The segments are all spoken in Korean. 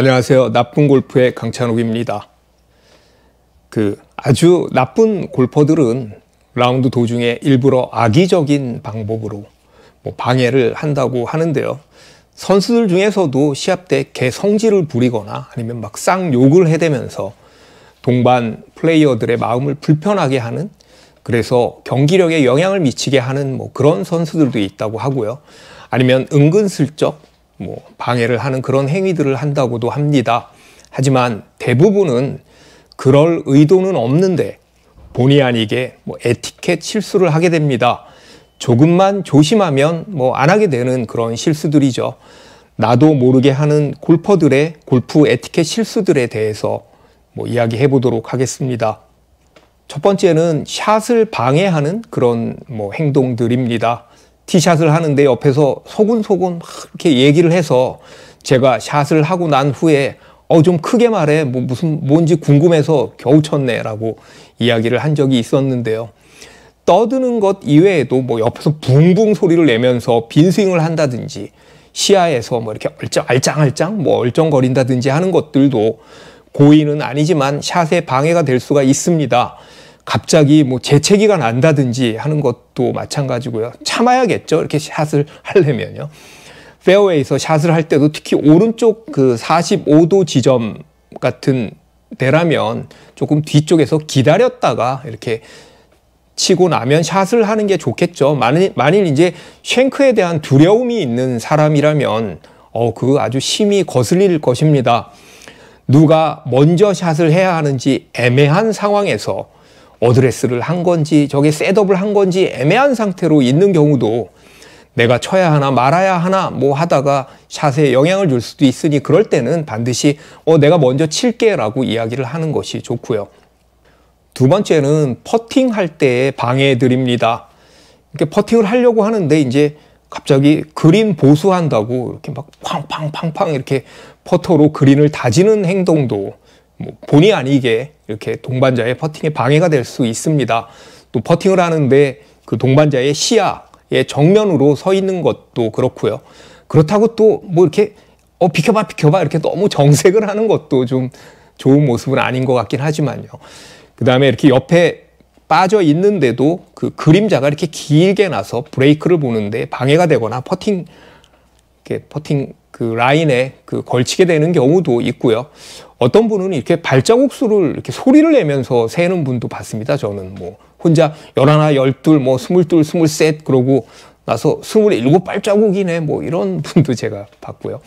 안녕하세요. 나쁜 골프의 강찬욱입니다. 그 아주 나쁜 골퍼들은 라운드 도중에 일부러 악의적인 방법으로 뭐 방해를 한다고 하는데요. 선수들 중에서도 시합 때 개성질을 부리거나 아니면 막 쌍욕을 해대면서 동반 플레이어들의 마음을 불편하게 하는 그래서 경기력에 영향을 미치게 하는 뭐 그런 선수들도 있다고 하고요. 아니면 은근슬쩍 뭐 방해를 하는 그런 행위들을 한다고도 합니다. 하지만 대부분은 그럴 의도는 없는데 본의 아니게 뭐 에티켓 실수를 하게 됩니다. 조금만 조심하면 뭐 안 하게 되는 그런 실수들이죠. 나도 모르게 하는 골퍼들의 골프 에티켓 실수들에 대해서 뭐 이야기해 보도록 하겠습니다. 첫 번째는 샷을 방해하는 그런 뭐 행동들입니다. 티샷을 하는데 옆에서 소근소근 막 이렇게 얘기를 해서 제가 샷을 하고 난 후에 어 좀 크게 말해 뭐 무슨 뭔지 궁금해서 겨우 쳤네라고 이야기를 한 적이 있었는데요. 떠드는 것 이외에도 뭐 옆에서 붕붕 소리를 내면서 빈스윙을 한다든지 시야에서 뭐 이렇게 얼짱, 알짱알짱 뭐 얼쩡거린다든지 하는 것들도 고의는 아니지만 샷에 방해가 될 수가 있습니다. 갑자기 뭐 재채기가 난다든지 하는 것도 마찬가지고요. 참아야겠죠. 이렇게 샷을 하려면요. 페어웨이에서 샷을 할 때도 특히 오른쪽 그 45도 지점 같은 데라면 조금 뒤쪽에서 기다렸다가 이렇게 치고 나면 샷을 하는 게 좋겠죠. 만일, 만일 이제 쉔크에 대한 두려움이 있는 사람이라면 어, 그 아주 심히 거슬릴 것입니다. 누가 먼저 샷을 해야 하는지 애매한 상황에서 어드레스를 한 건지 저게 셋업을 한 건지 애매한 상태로 있는 경우도 내가 쳐야 하나 말아야 하나 뭐 하다가 샷에 영향을 줄 수도 있으니 그럴 때는 반드시 어 내가 먼저 칠게 라고 이야기를 하는 것이 좋고요. 두 번째는 퍼팅 할때방해 드립니다. 이렇게 퍼팅을 하려고 하는데 이제 갑자기 그린 보수한다고 이렇게 막 팡팡팡팡 이렇게 퍼터로 그린을 다지는 행동도 뭐 본의 아니게 이렇게 동반자의 퍼팅에 방해가 될 수 있습니다. 또 퍼팅을 하는데 그 동반자의 시야의 정면으로 서 있는 것도 그렇고요. 그렇다고 또 뭐 이렇게 어 비켜봐 비켜봐 이렇게 너무 정색을 하는 것도 좀 좋은 모습은 아닌 것 같긴 하지만요. 그 다음에 이렇게 옆에 빠져 있는데도 그 그림자가 이렇게 길게 나서 브레이크를 보는데 방해가 되거나 퍼팅 이렇게 퍼팅 그 라인에 그 걸치게 되는 경우도 있고요. 어떤 분은 이렇게 발자국 수를 이렇게 소리를 내면서 세는 분도 봤습니다. 저는 뭐 혼자 열하나 열둘 뭐 스물둘 스물셋 그러고 나서 스물일곱 발자국이네 뭐 이런 분도 제가 봤고요.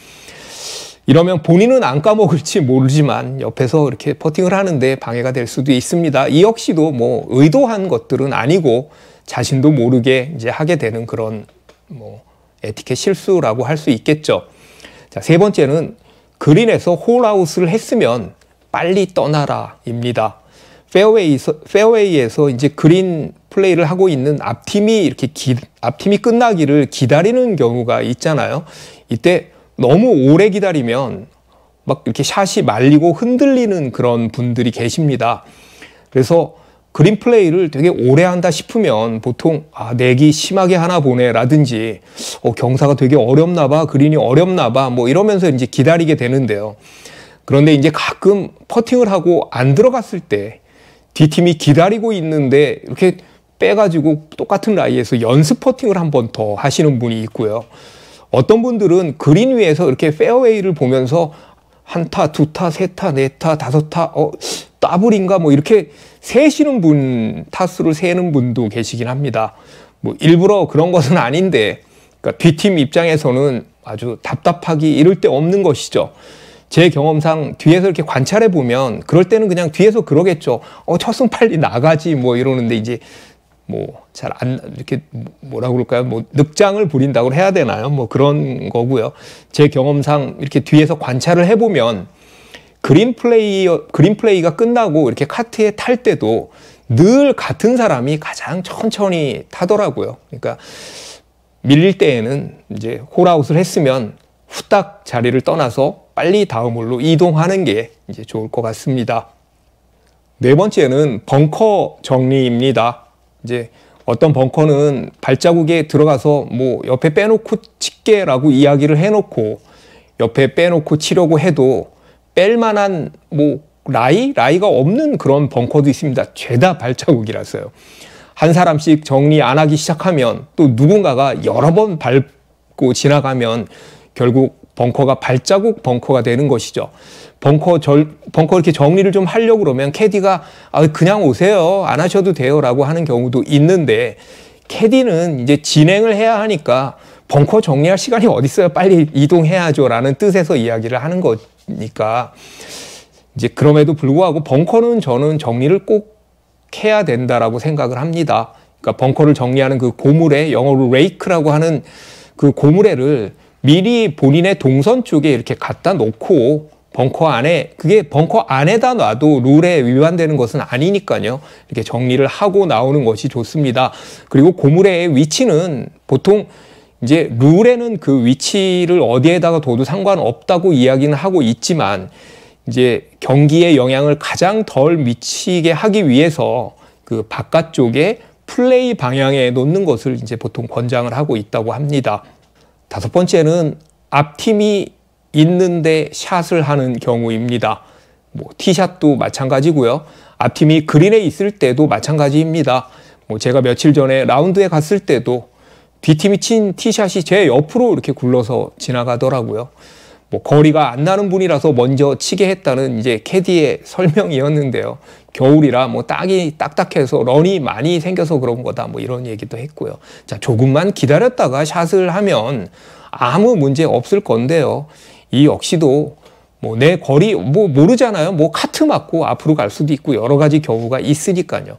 이러면 본인은 안 까먹을지 모르지만 옆에서 이렇게 퍼팅을 하는데 방해가 될 수도 있습니다. 이 역시도 뭐 의도한 것들은 아니고 자신도 모르게 이제 하게 되는 그런 뭐 에티켓 실수라고 할 수 있겠죠. 자, 세 번째는 그린에서 홀아웃을 했으면 빨리 떠나라입니다. 페어웨이에서, 페어웨이에서 이제 그린 플레이를 하고 있는 앞팀이 이렇게 기, 앞팀이 끝나기를 기다리는 경우가 있잖아요. 이때 너무 오래 기다리면 막 이렇게 샷이 말리고 흔들리는 그런 분들이 계십니다. 그래서 그린 플레이를 되게 오래 한다 싶으면 보통 아 내기 심하게 하나 보내라든지 어, 경사가 되게 어렵나 봐 그린이 어렵나 봐뭐 이러면서 이제 기다리게 되는데요. 그런데 이제 가끔 퍼팅을 하고 안 들어갔을 때 뒷팀이 기다리고 있는데 이렇게 빼가지고 똑같은 라이에서 연습 퍼팅을 한 번 더 하시는 분이 있고요. 어떤 분들은 그린 위에서 이렇게 페어웨이를 보면서 한 타, 두 타, 세 타, 네 타, 다섯 타, 어, 따블인가 뭐 이렇게 세시는 분 타수를 세는 분도 계시긴 합니다. 뭐 일부러 그런 것은 아닌데 그러니까 뒷팀 입장에서는 아주 답답하기 이럴 데 없는 것이죠. 제 경험상 뒤에서 이렇게 관찰해 보면 그럴 때는 그냥 뒤에서 그러겠죠. 어, 첫승 빨리 나가지 뭐 이러는데 이제 뭐 잘 안 이렇게 뭐라 그럴까요? 뭐 늑장을 부린다고 해야 되나요? 뭐 그런 거고요. 제 경험상 이렇게 뒤에서 관찰을 해 보면 그린 플레이 그린 플레이가 끝나고 이렇게 카트에 탈 때도 늘 같은 사람이 가장 천천히 타더라고요. 그러니까 밀릴 때에는 이제 홀아웃을 했으면 후딱 자리를 떠나서 빨리 다음 홀로 이동하는 게 이제 좋을 것 같습니다. 네 번째는 벙커 정리입니다. 이제 어떤 벙커는 발자국에 들어가서 뭐 옆에 빼놓고 칠게라고 이야기를 해놓고 옆에 빼놓고 치려고 해도 뺄 만한 뭐 라이 라이가 없는 그런 벙커도 있습니다. 죄다 발자국이라서요. 한 사람씩 정리 안 하기 시작하면 또 누군가가 여러 번 밟고 지나가면 결국 벙커가 발자국 벙커가 되는 것이죠. 벙커 절, 벙커 이렇게 정리를 좀 하려고 그러면 캐디가 아, 그냥 오세요. 안 하셔도 돼요라고 하는 경우도 있는데 캐디는 이제 진행을 해야 하니까 벙커 정리할 시간이 어디 있어요? 빨리 이동해야죠라는 뜻에서 이야기를 하는 것 있으니까 이제 그럼에도 불구하고 벙커는 저는 정리를 꼭 해야 된다라고 생각을 합니다. 그러니까 벙커를 정리하는 그고물래 영어로 레이크라고 하는 그고물래를 미리 본인의 동선 쪽에 이렇게 갖다 놓고 벙커 안에 그게 벙커 안에다 놔도 룰에 위반되는 것은 아니니까요. 이렇게 정리를 하고 나오는 것이 좋습니다. 그리고 고물의 위치는 보통 이제 룰에는 그 위치를 어디에다가 둬도 상관없다고 이야기는 하고 있지만 이제 경기에 영향을 가장 덜 미치게 하기 위해서 그 바깥쪽에 플레이 방향에 놓는 것을 이제 보통 권장을 하고 있다고 합니다. 다섯 번째는 앞팀이 있는데 샷을 하는 경우입니다. 뭐 티샷도 마찬가지고요. 앞팀이 그린에 있을 때도 마찬가지입니다. 뭐 제가 며칠 전에 라운드에 갔을 때도 뒷팀이 친 티샷이 제 옆으로 이렇게 굴러서 지나가더라고요. 뭐 거리가 안 나는 분이라서 먼저 치게 했다는 이제 캐디의 설명이었는데요. 겨울이라 뭐 딱이 딱딱해서 런이 많이 생겨서 그런 거다 뭐 이런 얘기도 했고요. 자 조금만 기다렸다가 샷을 하면 아무 문제 없을 건데요. 이 역시도 뭐 내 거리 뭐 모르잖아요. 뭐 카트 맞고 앞으로 갈 수도 있고 여러 가지 경우가 있으니까요.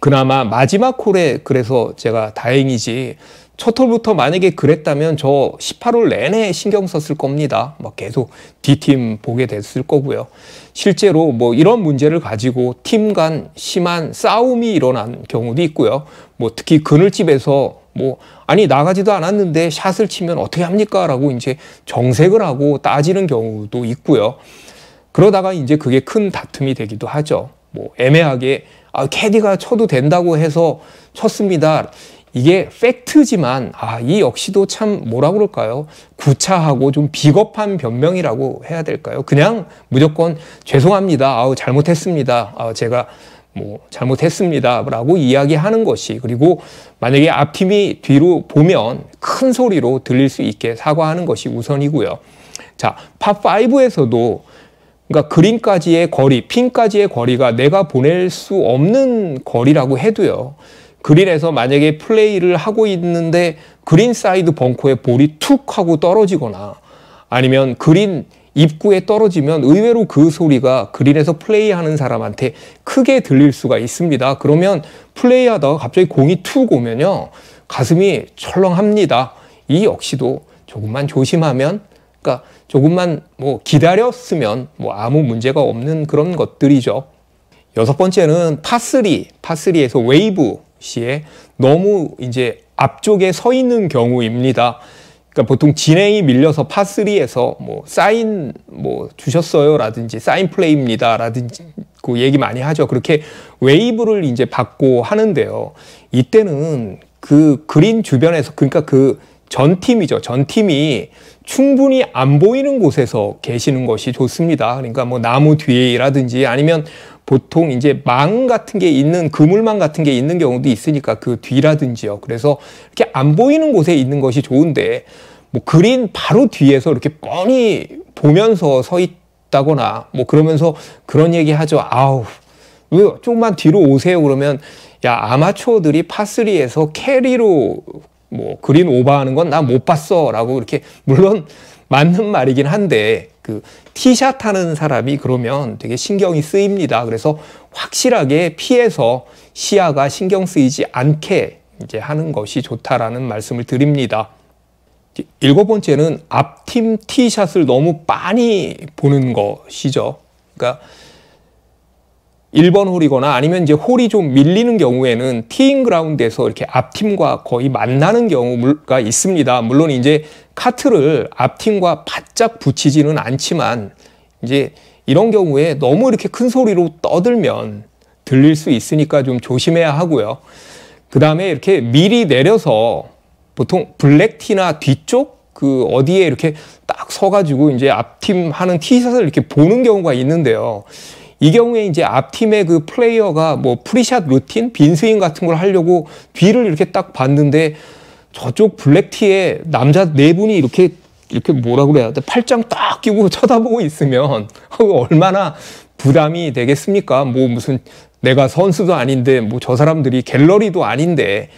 그나마 마지막 홀에 그래서 제가 다행이지 첫 홀부터 만약에 그랬다면 저 18홀 내내 신경 썼을 겁니다. 뭐 계속 D팀 보게 됐을 거고요. 실제로 뭐 이런 문제를 가지고 팀 간 심한 싸움이 일어난 경우도 있고요. 뭐 특히 그늘집에서 뭐 아니 나가지도 않았는데 샷을 치면 어떻게 합니까? 라고 이제 정색을 하고 따지는 경우도 있고요. 그러다가 이제 그게 큰 다툼이 되기도 하죠. 뭐 애매하게 아, 캐디가 쳐도 된다고 해서 쳤습니다. 이게 팩트지만 아, 이 역시도 참 뭐라 그럴까요? 구차하고 좀 비겁한 변명이라고 해야 될까요? 그냥 무조건 죄송합니다. 아우 잘못했습니다. 아, 제가 뭐 잘못했습니다라고 이야기하는 것이 그리고 만약에 앞팀이 뒤로 보면 큰 소리로 들릴 수 있게 사과하는 것이 우선이고요. 자, 팝5에서도 그러니까 그린까지의 거리, 핀까지의 거리가 내가 보낼 수 없는 거리라고 해도요. 그린에서 만약에 플레이를 하고 있는데 그린 사이드 벙커에 볼이 툭 하고 떨어지거나 아니면 그린 입구에 떨어지면 의외로 그 소리가 그린에서 플레이하는 사람한테 크게 들릴 수가 있습니다. 그러면 플레이하다가 갑자기 공이 툭 오면요. 가슴이 철렁합니다. 이 역시도 조금만 조심하면 그러니까 조금만 뭐 기다렸으면 뭐 아무 문제가 없는 그런 것들이죠. 여섯 번째는 파3, 파3에서 웨이브 시에 너무 이제 앞쪽에 서 있는 경우입니다. 그러니까 보통 진행이 밀려서 파3에서 뭐 사인 뭐 주셨어요 라든지 사인 플레이입니다 라든지 그 얘기 많이 하죠. 그렇게 웨이브를 이제 받고 하는데요. 이때는 그 그린 주변에서 그러니까 그전 팀이죠. 전 팀이 충분히 안 보이는 곳에서 계시는 것이 좋습니다. 그러니까 뭐 나무 뒤에라든지 아니면 보통 이제 망 같은 게 있는 그물망 같은 게 있는 경우도 있으니까 그 뒤라든지요. 그래서 이렇게 안 보이는 곳에 있는 것이 좋은데 뭐 그린 바로 뒤에서 이렇게 뻔히 보면서 서 있다거나 뭐 그러면서 그런 얘기 하죠. 아우 왜 조금만 뒤로 오세요 그러면 야 아마추어들이 파리에서 캐리로 뭐 그린 오버하는 건 나 못 봤어라고 이렇게 물론 맞는 말이긴 한데 그 티샷 하는 사람이 그러면 되게 신경이 쓰입니다. 그래서 확실하게 피해서 시야가 신경 쓰이지 않게 이제 하는 것이 좋다라는 말씀을 드립니다. 일곱 번째는 앞팀 티샷을 너무 많이 보는 것이죠. 그러니까 1번 홀이거나 아니면 이제 홀이 좀 밀리는 경우에는 티잉 그라운드에서 이렇게 앞팀과 거의 만나는 경우가 있습니다. 물론 이제 카트를 앞팀과 바짝 붙이지는 않지만 이제 이런 경우에 너무 이렇게 큰 소리로 떠들면 들릴 수 있으니까 좀 조심해야 하고요. 그 다음에 이렇게 미리 내려서 보통 블랙티나 뒤쪽 그 어디에 이렇게 딱 서가지고 이제 앞팀 하는 티샷을 이렇게 보는 경우가 있는데요. 이 경우에 이제 앞팀의 그 플레이어가 뭐 프리샷 루틴, 빈스윙 같은 걸 하려고 뒤를 이렇게 딱 봤는데 저쪽 블랙티에 남자 네 분이 이렇게 이렇게 뭐라 그래야 돼? 팔짱 딱 끼고 쳐다보고 있으면 얼마나 부담이 되겠습니까? 뭐 무슨 내가 선수도 아닌데 뭐 저 사람들이 갤러리도 아닌데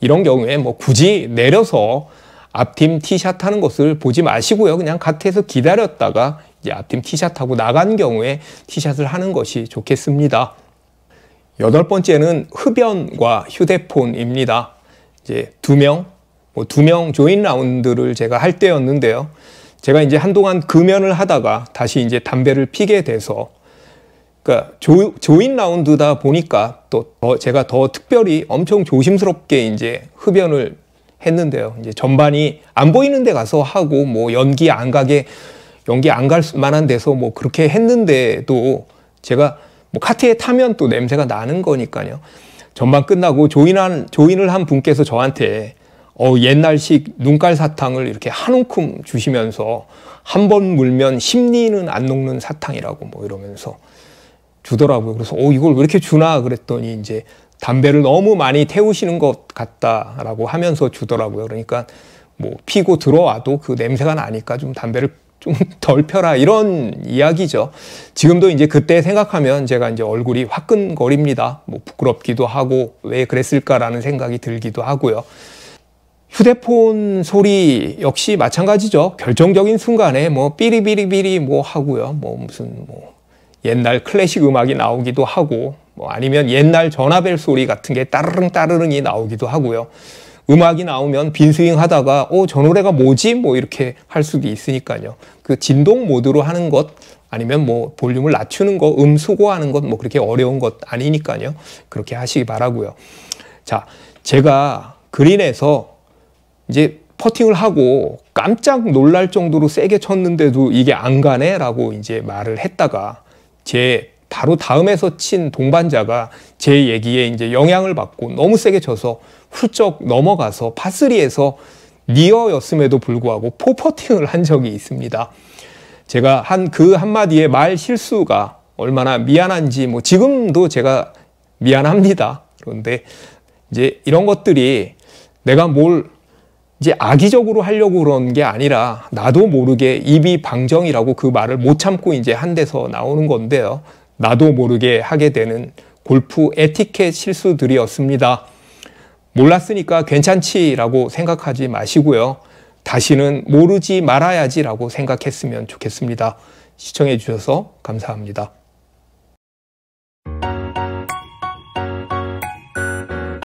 이런 경우에 뭐 굳이 내려서 앞팀 티샷 하는 것을 보지 마시고요. 그냥 카트에서 기다렸다가 이제 앞팀 티샷하고 나간 경우에 티샷을 하는 것이 좋겠습니다. 여덟 번째는 흡연과 휴대폰입니다. 이제 두 명, 뭐 두 명 조인 라운드를 제가 할 때였는데요. 제가 이제 한동안 금연을 하다가 다시 이제 담배를 피게 돼서 그러니까 조, 조인 라운드다 보니까 또더 제가 더 특별히 엄청 조심스럽게 이제 흡연을 했는데요. 이제 전반이 안 보이는 데 가서 하고 뭐 연기 안 가게 연기 안 갈 만한 데서 뭐 그렇게 했는데도 제가 뭐 카트에 타면 또 냄새가 나는 거니까요. 전반 끝나고 조인한 조인을 한 분께서 저한테 어, 옛날식 눈깔 사탕을 이렇게 한 움큼 주시면서 한 번 물면 심리는 안 녹는 사탕이라고 뭐 이러면서 주더라고요. 그래서 어, 이걸 왜 이렇게 주나 그랬더니 이제 담배를 너무 많이 태우시는 것 같다라고 하면서 주더라고요. 그러니까 뭐 피고 들어와도 그 냄새가 나니까 좀 담배를 좀덜 펴라 이런 이야기죠. 지금도 이제 그때 생각하면 제가 이제 얼굴이 화끈거립니다. 뭐 부끄럽기도 하고 왜 그랬을까라는 생각이 들기도 하고요. 휴대폰 소리 역시 마찬가지죠. 결정적인 순간에 뭐 삐리삐리삐리 뭐 하고요. 뭐 무슨 뭐 옛날 클래식 음악이 나오기도 하고 뭐 아니면 옛날 전화벨 소리 같은 게 따르릉 따르릉이 나오기도 하고요. 음악이 나오면 빈스윙 하다가 어, 저 노래가 뭐지? 뭐 이렇게 할 수도 있으니까요. 그 진동 모드로 하는 것 아니면 뭐 볼륨을 낮추는 거, 음 소고하는 것뭐 그렇게 어려운 것 아니니까요. 그렇게 하시기 바라고요. 자, 제가 그린에서 이제 퍼팅을 하고 깜짝 놀랄 정도로 세게 쳤는데도 이게 안 가네라고 이제 말을 했다가 제 바로 다음에서 친 동반자가 제 얘기에 이제 영향을 받고 너무 세게 쳐서 훌쩍 넘어가서 파스리에서 니어였음에도 불구하고 포퍼팅을 한 적이 있습니다. 제가 한 그 한마디의 말 실수가 얼마나 미안한지 뭐 지금도 제가 미안합니다. 그런데 이제 이런 것들이 내가 뭘 이제 악의적으로 하려고 그런 게 아니라 나도 모르게 입이 방정이라고 그 말을 못 참고 이제 한 데서 나오는 건데요. 나도 모르게 하게 되는 골프 에티켓 실수들이었습니다. 몰랐으니까 괜찮지라고 생각하지 마시고요. 다시는 모르지 말아야지라고 생각했으면 좋겠습니다. 시청해 주셔서 감사합니다.